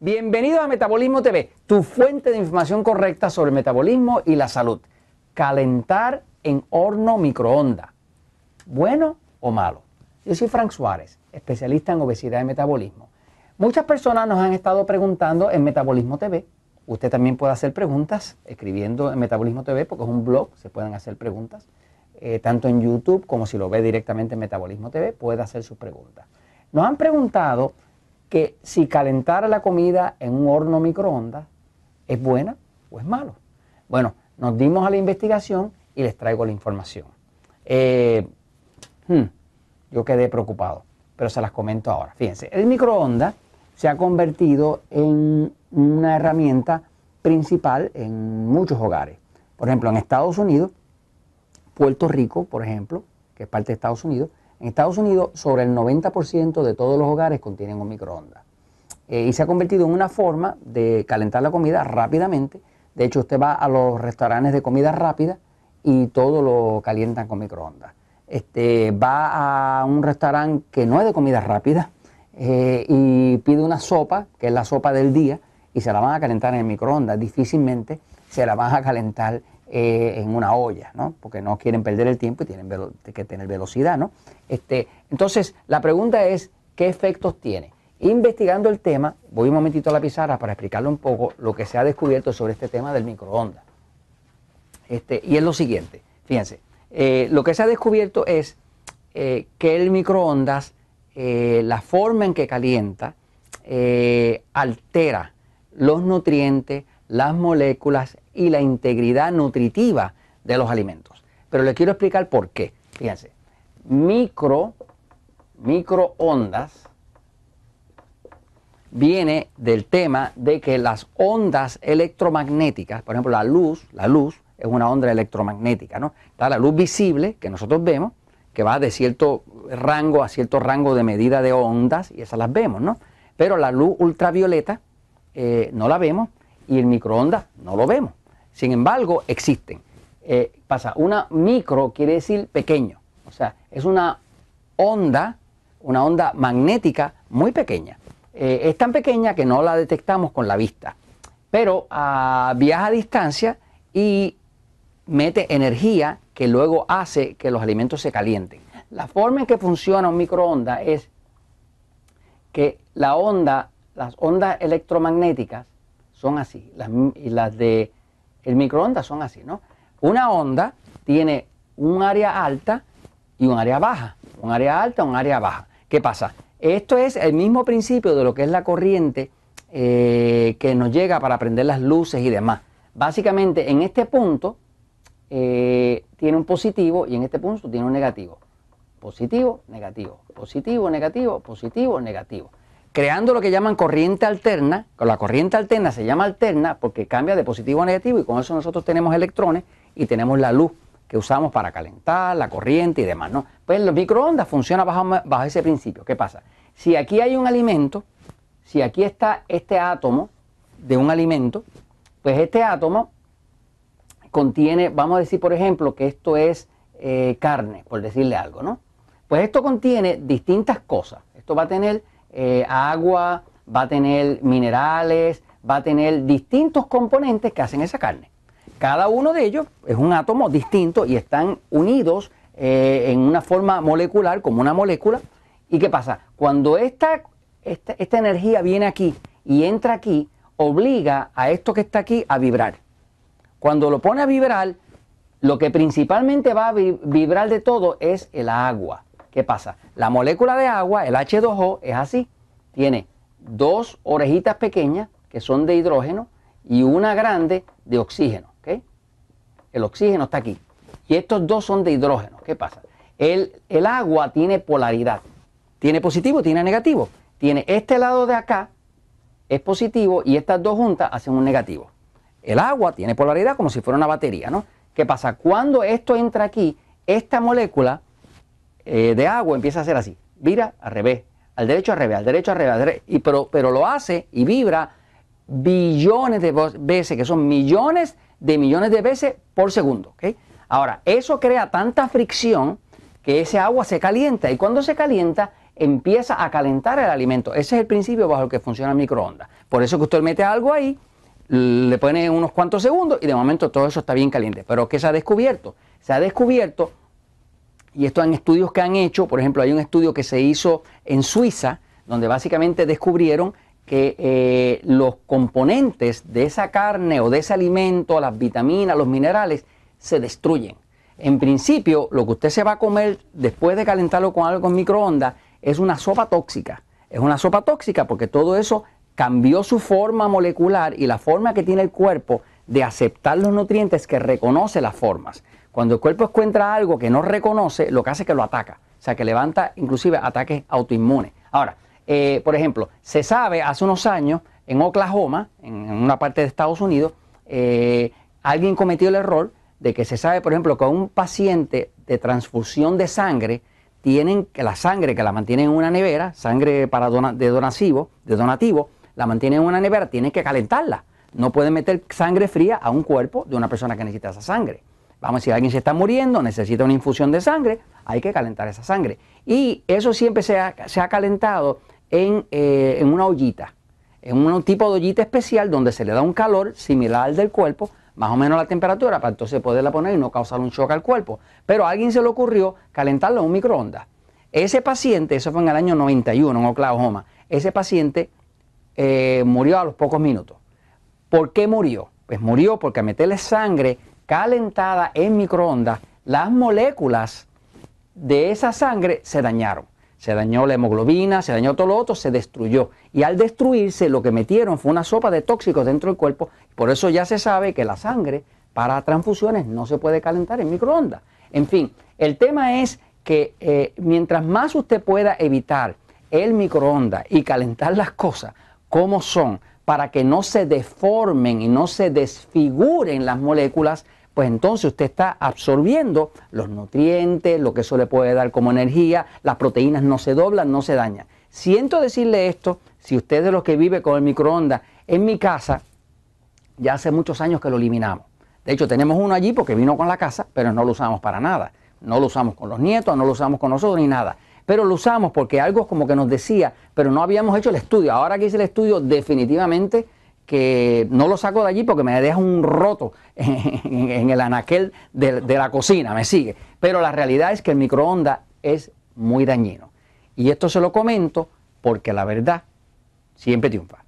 Bienvenidos a Metabolismo TV, tu fuente de información correcta sobre el metabolismo y la salud. Calentar en horno microondas. ¿Bueno o malo? Yo soy Frank Suárez, especialista en obesidad y metabolismo. Muchas personas nos han estado preguntando en Metabolismo TV. Usted también puede hacer preguntas escribiendo en Metabolismo TV, porque es un blog, se pueden hacer preguntas. Eh, tanto en YouTube como si lo ve directamente en Metabolismo TV, puede hacer sus preguntas. Nos han preguntado que si calentara la comida en un horno microondas, ¿es buena o es malo? Bueno, nos dimos a la investigación y les traigo la información. Eh, hmm, yo quedé preocupado, pero se las comento ahora. Fíjense, el microondas se ha convertido en una herramienta principal en muchos hogares. Por ejemplo, en Estados Unidos, Puerto Rico, por ejemplo, que es parte de Estados Unidos, en Estados Unidos, sobre el 90% de todos los hogares contienen un microondas. Eh, y se ha convertido en una forma de calentar la comida rápidamente. De hecho, usted va a los restaurantes de comida rápida y todo lo calientan con microondas. Este, va a un restaurante que no es de comida rápida eh, y pide una sopa, que es la sopa del día, y se la van a calentar en el microondas. Difícilmente se la van a calentar eh, en una olla, ¿no? Porque no quieren perder el tiempo y tienen que tener velocidad, ¿no? Este, entonces, la pregunta es, ¿qué efectos tiene? Investigando el tema, voy un momentito a la pizarra para explicarle un poco lo que se ha descubierto sobre este tema del microondas. Este, y es lo siguiente, fíjense, eh, lo que se ha descubierto es eh, que el microondas, la forma en que calienta, altera los nutrientes, las moléculas y la integridad nutritiva de los alimentos. Pero les quiero explicar por qué. Fíjense, micro, microondas viene del tema de que las ondas electromagnéticas, por ejemplo, la luz, la luz es una onda electromagnética, ¿no? la luz visible que nosotros vemos, que va de cierto rango a cierto rango de medida de ondas y esas las vemos, ¿no? Pero la luz ultravioleta eh, no la vemos y el microondas no lo vemos. Sin embargo, existen. Eh, pasa, una micro quiere decir pequeño, o sea, es una onda, una onda magnética muy pequeña. Eh, es tan pequeña que no la detectamos con la vista, pero ah, viaja a distancia y mete energía que luego hace que los alimentos se calienten. La forma en que funciona un microonda es que la onda, las ondas electromagnéticas, son así, las, y las de el microondas son así, ¿no? Una onda tiene un área alta y un área baja, un área alta, un área baja. ¿Qué pasa? Esto es el mismo principio de lo que es la corriente eh, que nos llega para prender las luces y demás. Básicamente en este punto eh, tiene un positivo y en este punto tiene un negativo. Positivo, negativo, positivo, negativo, positivo, negativo creando lo que llaman corriente alterna. La corriente alterna se llama alterna porque cambia de positivo a negativo y con eso nosotros tenemos electrones y tenemos la luz que usamos para calentar, la corriente y demás. ¿no? Pues los microondas funcionan bajo, ese principio. ¿Qué pasa? Si aquí hay un alimento, si aquí está este átomo de un alimento, pues este átomo contiene, vamos a decir por ejemplo que esto es eh, carne, por decirle algo, ¿no? Pues esto contiene distintas cosas. Esto va a tener eh, agua, va a tener minerales, va a tener distintos componentes que hacen esa carne. Cada uno de ellos es un átomo distinto y están unidos eh, en una forma molecular, como una molécula. ¿Y qué pasa? Cuando esta energía viene aquí y entra aquí, obliga a esto que está aquí a vibrar. Cuando lo pone a vibrar, lo que principalmente va a vibrar de todo es el agua. ¿Qué pasa? La molécula de agua, el H2O, es así. Tiene dos orejitas pequeñas que son de hidrógeno y una grande de oxígeno. ¿ok? El oxígeno está aquí. Y estos dos son de hidrógeno. ¿Qué pasa? El, el agua tiene polaridad. Tiene positivo, tiene negativo. Tiene este lado de acá es positivo y estas dos juntas hacen un negativo. El agua tiene polaridad como si fuera una batería, ¿no? ¿Qué pasa? Cuando esto entra aquí, esta molécula eh, de agua empieza a hacer así, vira al revés, al derecho al revés, al derecho al revés, y pero, pero lo hace y vibra billones de veces, que son millones de millones de veces por segundo. ¿okay? Ahora, eso crea tanta fricción que ese agua se calienta y cuando se calienta empieza a calentar el alimento. Ese es el principio bajo el que funciona el microondas. Por eso que usted mete algo ahí, le pone unos cuantos segundos y de momento todo eso está bien caliente. Pero ¿qué se ha descubierto? Se ha descubierto y esto en estudios que han hecho, por ejemplo, hay un estudio que se hizo en Suiza, donde básicamente descubrieron que eh, los componentes de esa carne o de ese alimento, las vitaminas, los minerales, se destruyen. En principio, lo que usted se va a comer después de calentarlo con algo en microondas es una sopa tóxica. Es una sopa tóxica porque todo eso cambió su forma molecular y la forma que tiene el cuerpo de aceptar los nutrientes que reconoce las formas. Cuando el cuerpo encuentra algo que no reconoce, lo que hace es que lo ataca. O sea, que levanta inclusive ataques autoinmunes. Ahora, eh, por ejemplo, se sabe hace unos años en Oklahoma, en una parte de Estados Unidos, eh, alguien cometió el error de que se sabe, por ejemplo, que un paciente de transfusión de sangre tienen que la sangre que la mantienen en una nevera, sangre para de donativo, de donativo, la mantienen en una nevera, tienen que calentarla. No puede meter sangre fría a un cuerpo de una persona que necesita esa sangre. Vamos a decir, alguien se está muriendo, necesita una infusión de sangre, hay que calentar esa sangre. Y eso siempre se ha, calentado eh, en, una ollita, en un tipo de ollita especial donde se le da un calor similar al del cuerpo más o menos la temperatura para entonces poderla poner y no causar un shock al cuerpo. Pero a alguien se le ocurrió calentarla en un microondas. Ese paciente, eso fue en el año 91 en Oklahoma, ese paciente eh, murió a los pocos minutos. ¿Por qué murió? Pues murió porque a meterle sangre calentada en microondas, las moléculas de esa sangre se dañaron. Se dañó la hemoglobina, se dañó todo lo otro, se destruyó. Y al destruirse lo que metieron fue una sopa de tóxicos dentro del cuerpo. Por eso ya se sabe que la sangre para transfusiones no se puede calentar en microondas. En fin, el tema es que eh, mientras más usted pueda evitar el microondas y calentar las cosas como son, para que no se deformen y no se desfiguren las moléculas, pues entonces usted está absorbiendo los nutrientes, lo que eso le puede dar como energía, las proteínas no se doblan, no se dañan. Siento decirle esto, si usted es de los que vive con el microondas, en mi casa ya hace muchos años que lo eliminamos. De hecho, tenemos uno allí porque vino con la casa, pero no lo usamos para nada. No lo usamos con los nietos, no lo usamos con nosotros ni nada pero lo usamos porque algo como que nos decía, pero no habíamos hecho el estudio. Ahora que hice el estudio, definitivamente que no lo saco de allí porque me deja un roto en, el anaquel de, de la cocina, me sigue. Pero la realidad es que el microondas es muy dañino. Y esto se lo comento porque la verdad siempre triunfa.